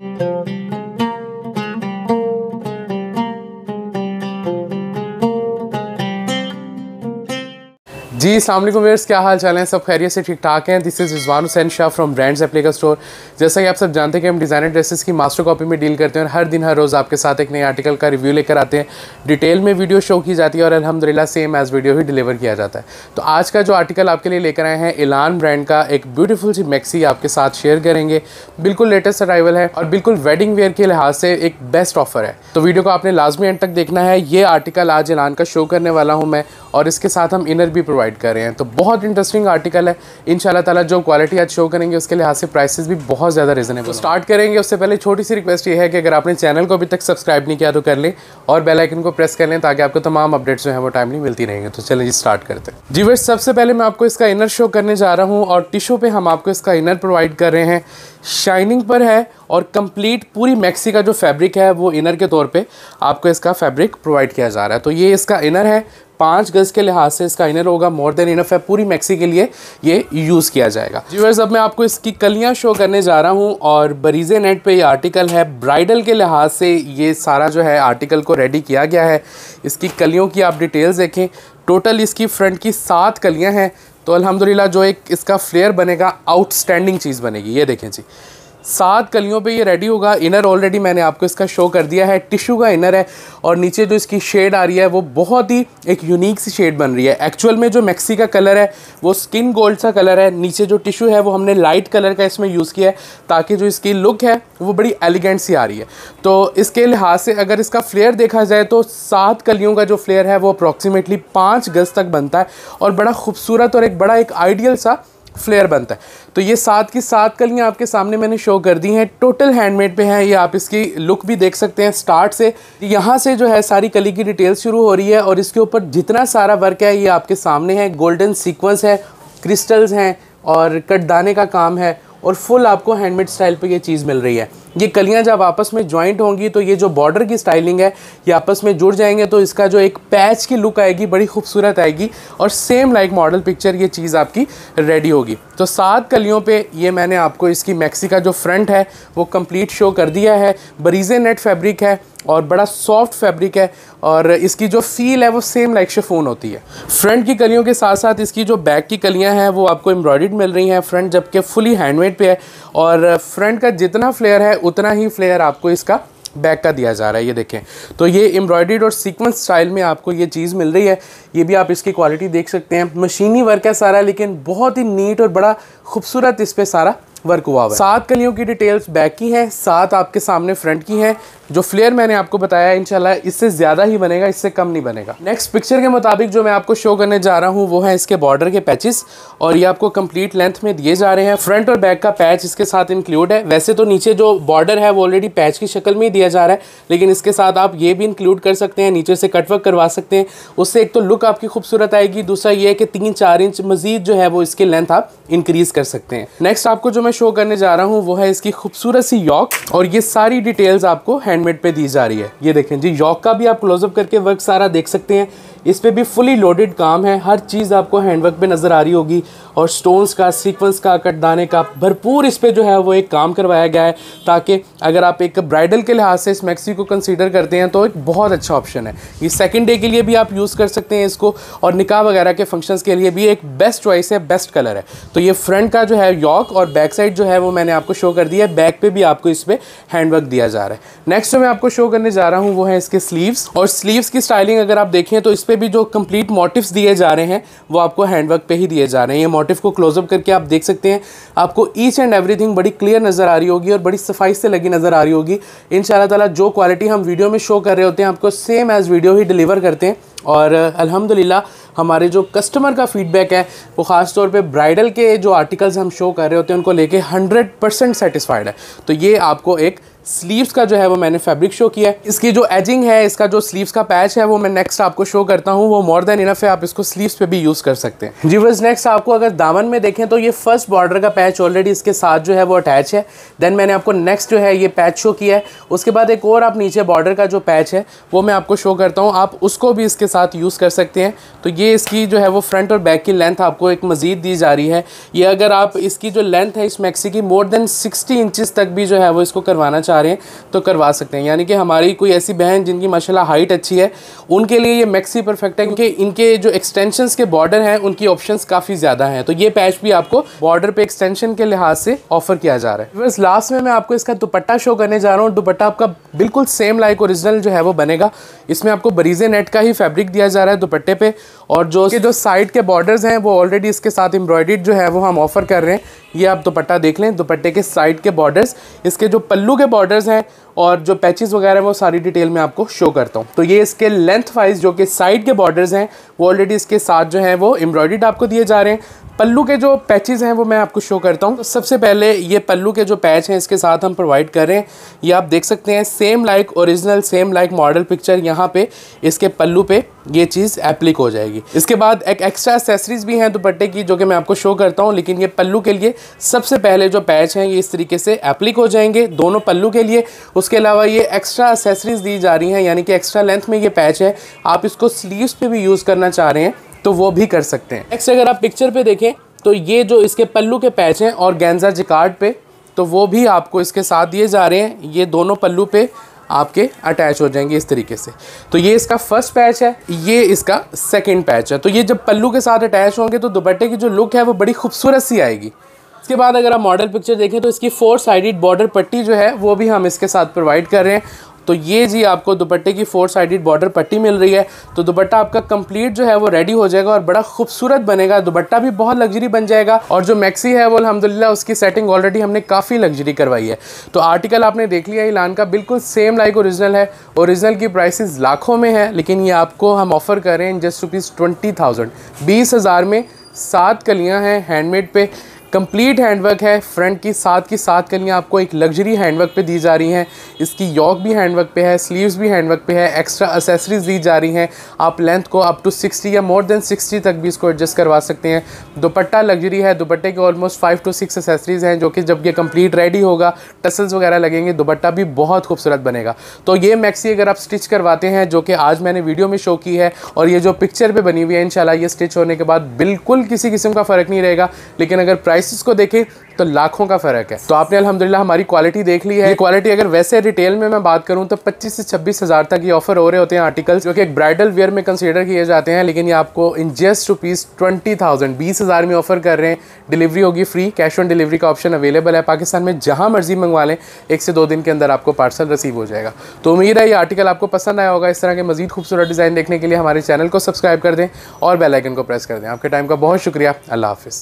Thank you. जी अल्लाम wears क्या हाल चाल हैं सब खैरियत से ठीक ठाक हैं this is Rizwan Hussain Shah from brands applica store जैसा कि आप सब जानते हैं कि हम डिज़ाइनर ड्रेसेस की मास्टर कॉपी में डील करते हैं और हर दिन हर रोज़ आपके साथ एक नए आर्टिकल का रिव्यू लेकर आते हैं डिटेल में वीडियो शो की जाती है और अलहमदिल्ला सेम एज़ वीडियो ही डिलीवर किया जाता है तो आज का जो आर्टिकल आपके लिए लेकर आए हैं एलान ब्रांड का एक ब्यूटीफुल सी मैक्सी आपके साथ शेयर करेंगे बिल्कुल लेटेस्ट अराइवल है और बिल्कुल वेडिंग वेयर के लिहाज से एक बेस्ट ऑफर है तो वीडियो को आपने लाजमी एंड तक देखना है ये आर्टिकल आज एलान का शो करने वाला हूँ मैं और इसके साथ हम इनर भी प्रोवाइड प्रोवाइड कर रहे हैं तो बहुत इंटरेस्टिंग आर्टिकल है इन तला जो क्वालिटी आज शो करेंगे उसके लिहाज से प्राइसेस भी बहुत ज़्यादा रीजनेबल तो स्टार्ट करेंगे उससे पहले छोटी सी रिक्वेस्ट ये है कि अगर आपने चैनल को अभी तक सब्सक्राइब नहीं किया तो कर लें और बेलाइकन को प्रेस कर लें ताकि आपको तमाम अपडेट्स जो है वो टाइमली मिलती रहेंगे तो चलिए स्टार्ट करते हैं जी वैसे सबसे पहले मैं आपको इसका इनर शो करने जा रहा हूँ और टिशू पर हम आपको इसका इनर प्रोवाइड कर रहे हैं शाइनिंग पर है और कंप्लीट पूरी मैक्सी का जो फैब्रिक है वो इनर के तौर पे आपको इसका फैब्रिक प्रोवाइड किया जा रहा है तो ये इसका इनर है पाँच गज़ के लिहाज से इसका इनर होगा मोर देन इनफ है पूरी मैक्सी के लिए ये यूज़ किया जाएगा जीवर्स अब मैं आपको इसकी कलियाँ शो करने जा रहा हूँ और बरीजे नेट पर ये आर्टिकल है ब्राइडल के लिहाज से ये सारा जो है आर्टिकल को रेडी किया गया है इसकी कलियों की आप डिटेल्स देखें टोटल इसकी फ्रंट की सात कलियाँ हैं तो अलहमदिल्ला जो एक इसका फ्लेयर बनेगा आउटस्टैंडिंग चीज़ बनेगी ये देखें जी सात कलियों पे ये रेडी होगा इनर ऑलरेडी मैंने आपको इसका शो कर दिया है टिश्यू का इनर है और नीचे जो इसकी शेड आ रही है वो बहुत ही एक यूनिक सी शेड बन रही है एक्चुअल में जो मैक्सी का कलर है वो स्किन गोल्ड सा कलर है नीचे जो टिश्यू है वो हमने लाइट कलर का इसमें यूज़ किया है ताकि जो इसकी लुक है वो बड़ी एलिगेंट सी आ रही है तो इसके लिहाज से अगर इसका फ्लेयर देखा जाए तो सात कलियों का जो फ्लेयर है वो अप्रॉक्सीमेटली पाँच गज़ तक बनता है और बड़ा खूबसूरत और एक बड़ा एक आइडियल सा फ्लेयर बनता है तो ये सात की सात कलियाँ आपके सामने मैंने शो कर दी हैं टोटल हैंडमेड पे हैं ये आप इसकी लुक भी देख सकते हैं स्टार्ट से यहाँ से जो है सारी कली की डिटेल्स शुरू हो रही है और इसके ऊपर जितना सारा वर्क है ये आपके सामने है गोल्डन सीक्वेंस है क्रिस्टल्स हैं और कटदाने का काम है और फुल आपको हैंडमेड स्टाइल पर ये चीज़ मिल रही है ये कलियां जब आपस में ज्वाइंट होंगी तो ये जो बॉर्डर की स्टाइलिंग है ये आपस में जुड़ जाएंगे तो इसका जो एक पैच की लुक आएगी बड़ी खूबसूरत आएगी और सेम लाइक मॉडल पिक्चर ये चीज़ आपकी रेडी होगी तो सात कलियों पे ये मैंने आपको इसकी मैक्सी का जो फ्रंट है वो कंप्लीट शो कर दिया है बरीजे नेट फैब्रिक है और बड़ा सॉफ्ट फैब्रिक है और इसकी जो फील है वो सेम लाइक शेफोन होती है फ्रंट की कलियों के साथ साथ इसकी जो बैक की कलियां हैं वो आपको एम्ब्रॉयड मिल रही हैं फ्रंट जबकि फुली हैंडमेड पे है और फ्रंट का जितना फ्लेयर है उतना ही फ्लेयर आपको इसका बैक का दिया जा रहा है ये देखें तो ये एम्ब्रॉयड्रीड और सीक्वेंस स्टाइल में आपको ये चीज़ मिल रही है ये भी आप इसकी क्वालिटी देख सकते हैं मशीनी वर्क है सारा लेकिन बहुत ही नीट और बड़ा खूबसूरत इस पर सारा वर्क हुआ हुआ है सात कलियों की डिटेल्स बैक की हैं सात आपके सामने फ्रंट की हैं जो फ्लेयर मैंने आपको बताया इनशाला इससे ज़्यादा ही बनेगा इससे कम नहीं बनेगा नेक्स्ट पिक्चर के मुताबिक जो मैं आपको शो करने जा रहा हूँ वो है इसके बॉर्डर के पैचेस और ये आपको कंप्लीट लेंथ में दिए जा रहे हैं फ्रंट और बैक का पैच इसके साथ इंक्लूड है वैसे तो नीचे जो बॉर्डर है वो ऑलरेडी पैच की शक्ल में ही दिया जा रहा है लेकिन इसके साथ आप ये भी इंक्लूड कर सकते हैं नीचे से कटवर्क करवा सकते हैं उससे एक तो लुक आपकी खूबसूरत आएगी दूसरा ये है कि तीन चार इंच मजीद जो है वो इसके लेंथ आप इंक्रीज़ कर सकते हैं नेक्स्ट आपको जो मैं शो करने जा रहा हूँ वो है इसकी खूबसूरत सी यॉक और ये सारी डिटेल्स आपको हैंडमेड पे दी जा रही है ये देखें जी यॉक का भी आप क्लोजअप करके वर्क सारा देख सकते हैं इस पर भी फुली लोडेड काम है हर चीज़ आपको हैंडवर्क पे नज़र आ रही होगी और स्टोन्स का सीक्वेंस का कटदाने का भरपूर इस पर जो है वो एक काम करवाया गया है ताकि अगर आप एक ब्राइडल के लिहाज से इस मैक्सी को कंसीडर करते हैं तो एक बहुत अच्छा ऑप्शन है ये सेकेंड डे के लिए भी आप यूज़ कर सकते हैं इसको और निकाह वगैरह के फंक्शंस के लिए भी एक बेस्ट चॉइस है बेस्ट कलर है तो ये फ्रंट का जो है यॉक और बैक साइड जो है वो मैंने आपको शो कर दिया है बैक पर भी आपको इस पर हैंडवर्क दिया जा रहा है नेक्स्ट जो मैं आपको शो करने जा रहा हूँ वो है इसके स्लीवस और स्लीवस की स्टाइलिंग अगर आप देखें तो इस पे भी जो कंप्लीट मोटिव्स दिए जा रहे हैं वो आपको हैंडवर्क पे ही दिए जा रहे हैं ये मोटिव को क्लोजअप करके आप देख सकते हैं आपको ईच एंड एवरीथिंग बड़ी क्लियर नज़र आ रही होगी और बड़ी सफाई से लगी नज़र आ रही होगी इन ताला जो क्वालिटी हम वीडियो में शो कर रहे होते हैं आपको सेम एज़ वीडियो ही डिलीवर करते हैं और अलहमदिल्ला हमारे जो कस्टमर का फीडबैक है वो ख़ास तौर पे ब्राइडल के जो आर्टिकल्स हम शो कर रहे होते हैं उनको लेके 100 परसेंट सेटिस्फाइड है तो ये आपको एक स्लीव्स का जो है वो मैंने फैब्रिक शो किया है इसकी जो एजिंग है इसका जो स्लीव्स का पैच है वो मैं नेक्स्ट आपको शो करता हूँ वो मोर देन इनफ है आप इसको स्लीव्स पे भी यूज़ कर सकते हैं बस नेक्स्ट आपको अगर दामन में देखें तो ये फर्स्ट बॉर्डर का पैच ऑलरेडी इसके साथ जो है वो अटैच है देन मैंने आपको नेक्स्ट जो है ये पैच शो किया है उसके बाद एक और आप नीचे बॉर्डर का जो पैच है वो मैं आपको शो करता हूँ आप उसको भी इसके साथ यूज़ कर सकते हैं तो ये इसकी जो है वो फ्रंट और बैक की लेंथ आपको एक मज़ीद दी जा रही है ये अगर आप इसकी जो लेंथ है इस मैक्सी की मोर देन सिक्सटी इंचज़ तक भी जो है वो इसको करवाना चाह चाह रहे हैं तो करवा सकते हैं यानी कि हमारी कोई ऐसी बहन जिनकी माशाला हाइट अच्छी है उनके लिए ये मैक्सी परफेक्ट है क्योंकि इनके जो एक्सटेंशन के बॉर्डर हैं उनकी ऑप्शन काफ़ी ज़्यादा हैं तो ये पैच भी आपको बॉर्डर पर एक्सटेंशन के लिहाज से ऑफर किया जा रहा है बस लास्ट में मैं आपको इसका दुपट्टा शो करने जा रहा हूँ दुपट्टा आपका बिल्कुल सेम लाइक ओरिजिनल जो है वो बनेगा इसमें आपको बरीजे नेट का ही फैब्रिक दिया जा रहा है दुपट्टे पे और जो जो साइड के बॉर्डर्स हैं वो ऑलरेडी इसके साथ एम्ब्रॉयड जो है वो हम ऑफर कर रहे हैं ये आप दुपट्टा देख लें दुपट्टे के साइड के बॉर्डर्स इसके जो पल्लू के बॉर्डर बॉर्डर्स हैं और जो पैचेस वगैरह वो सारी डिटेल में आपको शो करता हूँ तो ये इसके लेंथ वाइज जो कि साइड के बॉर्डर्स हैं वो ऑलरेडी इसके साथ जो हैं वो एम्ब्रॉयड आपको दिए जा रहे हैं पल्लू के जो पैचेज़ हैं वो मैं आपको शो करता हूँ सबसे पहले ये पल्लू के जो पैच हैं इसके साथ हम प्रोवाइड कर रहे हैं ये आप देख सकते हैं same like original same like model picture यहाँ पे इसके पल्लू पे ये चीज़ एप्लिक हो जाएगी इसके बाद एक एक्स्ट्रा एक्सेसरीज भी हैं दुपट्टे की जो कि मैं आपको शो करता हूँ लेकिन ये पल्लू के लिए सबसे पहले जो पैच हैं ये इस तरीके से एप्लिक हो जाएंगे दोनों पल्लू के लिए उसके अलावा ये एक्स्ट्रा एक्सेसरीज दी जा रही हैं यानी कि एक्स्ट्रा लेंथ में ये पैच है आप इसको स्लीव्स पे भी यूज़ करना चाह रहे हैं तो वो भी कर सकते हैं नेक्स्ट अगर आप पिक्चर पे देखें तो ये जो इसके पल्लू के पैच हैं और गेंजा जिकार्ड पे तो वो भी आपको इसके साथ दिए जा रहे हैं ये दोनों पल्लू पे आपके अटैच हो जाएंगे इस तरीके से तो ये इसका फर्स्ट पैच है ये इसका सेकेंड पैच है तो ये जब पल्लू के साथ अटैच होंगे तो दुपट्टे की जो लुक है वो बड़ी खूबसूरत सी आएगी इसके बाद अगर आप मॉडल पिक्चर देखें तो इसकी फोर साइडेड बॉर्डर पट्टी जो है वो भी हम इसके साथ प्रोवाइड कर रहे हैं तो ये जी आपको दुपट्टे की फोर साइडेड बॉर्डर पट्टी मिल रही है तो दुपट्टा आपका कंप्लीट जो है वो रेडी हो जाएगा और बड़ा खूबसूरत बनेगा दुपट्टा भी बहुत लग्जरी बन जाएगा और जो मैक्सी है वो अलहमदिल्ला उसकी सेटिंग ऑलरेडी हमने काफ़ी लग्जरी करवाई है तो आर्टिकल आपने देख लिया ईलान का बिल्कुल सेम लाइक ओरिजिनल है ओरिजिनल की प्राइसिस लाखों में है लेकिन ये आपको हम ऑफर कर रहे हैं जस्ट रुपीज़ ट्वेंटी थाउजेंड बीस हज़ार में सात कलियाँ हैं हैंडमेड पे कंप्लीट हैंडवर्क है फ्रंट की साथ की साथ कलियाँ आपको एक लग्जरी हैंडवर्क पे दी जा रही हैं इसकी यॉक भी हैंडवर्क पे है स्लीव्स भी हैंडवर्क पे है एक्स्ट्रा असेसरीज दी जा रही हैं आप लेंथ को अप टू 60 या मोर देन 60 तक भी इसको एडजस्ट करवा सकते हैं दुपट्टा लग्जरी है दुपट्टे के almost five two six accessories हैं जो कि जब ये कम्प्लीट रेडी होगा टसल्स वगैरह लगेंगे दुपट्टा भी बहुत खूबसूरत बनेगा तो ये मैक्सी अगर आप स्टिच करवाते हैं जो कि आज मैंने वीडियो में शो की है और ये जो पिक्चर पर बनी हुई है इन ये स्टिच होने के बाद बिल्कुल किसी किस्म का फ़र्क नहीं रहेगा लेकिन अगर प्राइस प्राइसेस को देखें तो लाखों का फ़र्क है तो आपने अल्हम्दुलिल्लाह हमारी क्वालिटी देख ली है क्वालिटी अगर वैसे रिटेल में मैं बात करूँ तो पच्चीस से छब्बीस हज़ार तक ये ऑफर हो रहे होते हैं आर्टिकल्स जो कि एक ब्राइडल वेयर में कंसिडर किए जाते हैं लेकिन ये आपको in just rupees twenty thousand बीस हज़ार में ऑफर कर रहे हैं डिलीवरी होगी फ्री कैश ऑन डिलीवरी का ऑप्शन अवेलेबल है पाकिस्तान में जहाँ मर्जी मंगवा लें एक से दो दिन के अंदर आपको पार्सल रिसीव हो जाएगा तो उम्मीद है ये आर्टिकल आपको पसंद आया होगा इस तरह के मजीद खूबसूरत डिज़ाइन देखने के लिए हमारे चैनल को सब्सक्राइब कर दें और बेलाइकन को प्रेस कर दें आपके टाइम का बहुत शुक्रिया अल्लाह हाफिज़